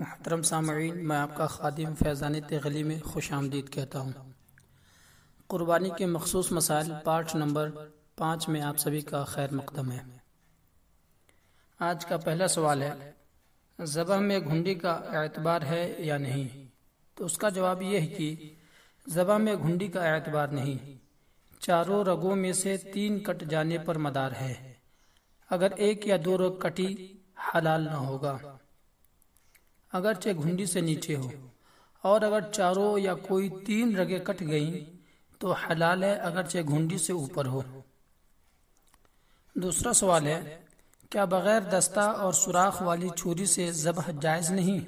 महतरम सामीन मैं आपका खादिम फैज़ान तगली में खुश आमदीद कहता हूँ क़ुरबानी के मखसूस मसाइल पार्ट नंबर पाँच में आप सभी का खैर मकदम है आज का पहला सवाल है ज़बह में घुंडी का एतबार है या नहीं तो उसका जवाब यह है कि ज़बह में घुंडी का एतबार नहीं चारों रगों में से तीन कट जाने पर मदार है अगर एक या दो रग कटी हलाल न होगा अगरचे घुंडी से नीचे हो और अगर चारों या कोई तीन रगे कट गई तो हलाल है अगरचे घुंडी से ऊपर हो दूसरा सवाल है क्या बगैर दस्ता और सुराख वाली छुरी से जबह जायज़ नहीं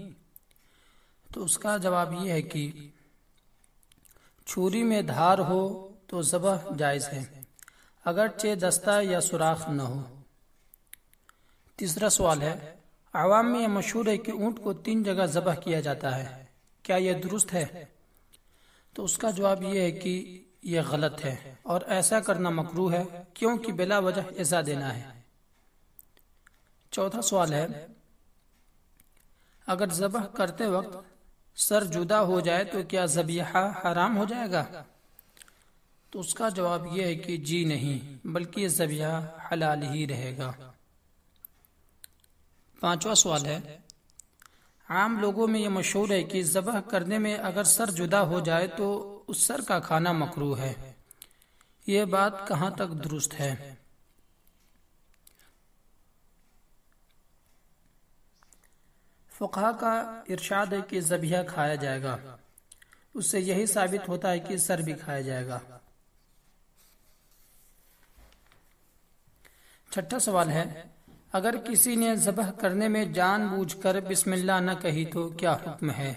तो उसका जवाब यह है कि छुरी में धार हो तो जबह जायज़ है अगरचे दस्ता या सुराख न हो तीसरा सवाल है आवाम में यह मशहूर है कि ऊंट को तीन जगह जबह किया जाता है क्या यह दुरुस्त है तो उसका जवाब यह है कि यह गलत है और ऐसा करना मकरू है क्योंकि बिला वजह ऐसा देना है चौथा सवाल है अगर जबह करते वक्त सर जुदा हो जाए तो क्या जबिया हराम हो जाएगा तो उसका जवाब यह है कि जी नहीं बल्कि जबिया हलाल ही रहेगा पांचवा सवाल है आम लोगों में यह मशहूर है कि ज़बह करने में अगर सर जुदा हो जाए तो उस सर का खाना मकरू है यह बात कहां तक दुरुस्त है फ़ुका का इरशाद है कि जबिया खाया जाएगा उससे यही साबित होता है कि सर भी खाया जाएगा छठा सवाल है अगर किसी ने जबह करने में जानबूझकर बिस्मिल्लाह न कही तो क्या हुक्म है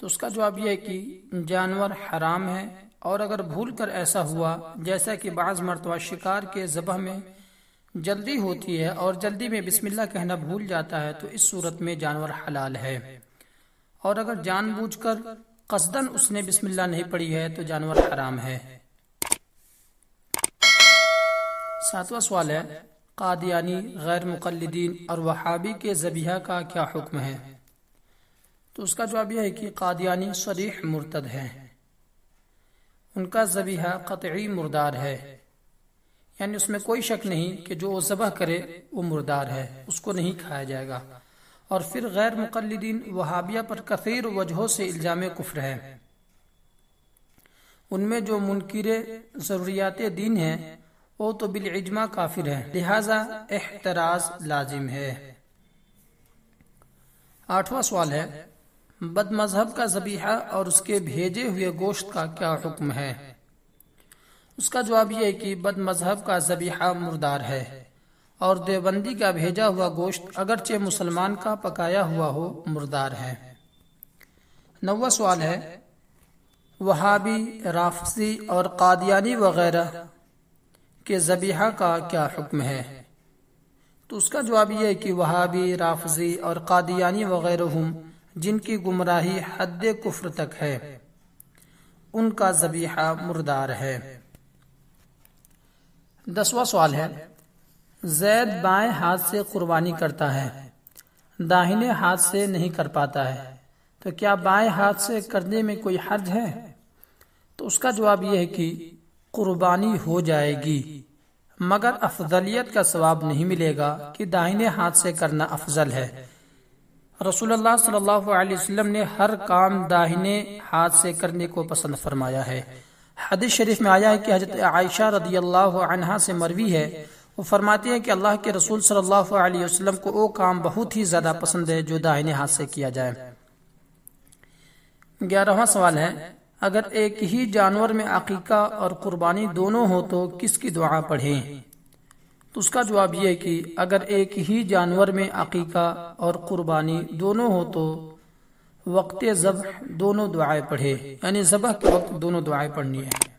तो उसका जवाब यह कि जानवर हराम है और अगर भूल कर ऐसा हुआ जैसा कि बाज़ मरतबा शिकार के जबह में जल्दी होती है और जल्दी में बिस्मिल्लाह कहना भूल जाता है तो इस सूरत में जानवर हलाल है और अगर जानबूझकर कसदन उसने बिस्मिल्लाह नहीं पढ़ी है तो जानवर हराम है सातवां सवाल है कादियानी गैर मुकलदीन और वहाबी के जबिया का क्या हुक्म है तो उसका जवाब यह है कि कादयानी शरीह मुर्तद है उनका जबिया कतई मुर्दार है यानी उसमें कोई शक नहीं कि जो वो जबह करे वो मुर्दार है उसको नहीं खाया जाएगा और फिर गैर मुकलदीन वहाबिया पर कसर वजहों से इल्ज़ाम कुफ्र है उनमें जो मुनकर ज़रूरियात दीन हैं वो तो बिलजमा काफिर है लिहाजा एहतराज लाजिम है आठवां सवाल है बद मजहब का जबीहा और उसके भेजे हुए गोश्त का क्या हुक्म है उसका जवाब यह है कि बद मजहब का जबीहा मुर्दार है और देवबंदी का भेजा हुआ गोश्त अगरचे मुसलमान का पकाया हुआ हो मुर्दार है नवा सवाल है वहाबी राफसी और कादियानी वगैरह कि जबीहा का क्या हुक्म है तो उसका जवाब यह है कि वहाबी राफजी और कादियानी वगैरह जिनकी गुमराही हद कुफर तक है उनका जबीहा मुर्दार है दसवा सवाल है जैद बाएं हाथ से कुर्बानी करता है दाहिने हाथ से नहीं कर पाता है तो क्या बाएं हाथ से करने में कोई हर्ज है तो उसका जवाब यह है कि कुर्बानी हो जाएगी मगर अफजलियत का सवाब नहीं मिलेगा कि दाहिने हाथ से करना अफजल है रसूलुल्लाह सल्लल्लाहु अलैहि वसल्लम ने हर काम दाहिने हाथ से करने को पसंद फरमाया है हदीस शरीफ में आया है कि हजरत आयशा रदी अल्लाह से मरवी है वो फरमाती है कि अल्लाह के रसूल सल्लल्लाहु अलैहि वसल्लम को वो काम बहुत ही ज़्यादा पसंद है जो दाहिने हाथ से किया जाए ग्यारहवा सवाल है अगर एक ही जानवर में अकीका और कुर्बानी दोनों हो तो किसकी दुआ पढ़ें तो उसका जवाब यह कि अगर एक ही जानवर में अकीका और कुर्बानी दोनों हो तो वक्त जब दोनों दुआएं पढ़े यानी जबह के वक्त दोनों दुआएं पढ़नी है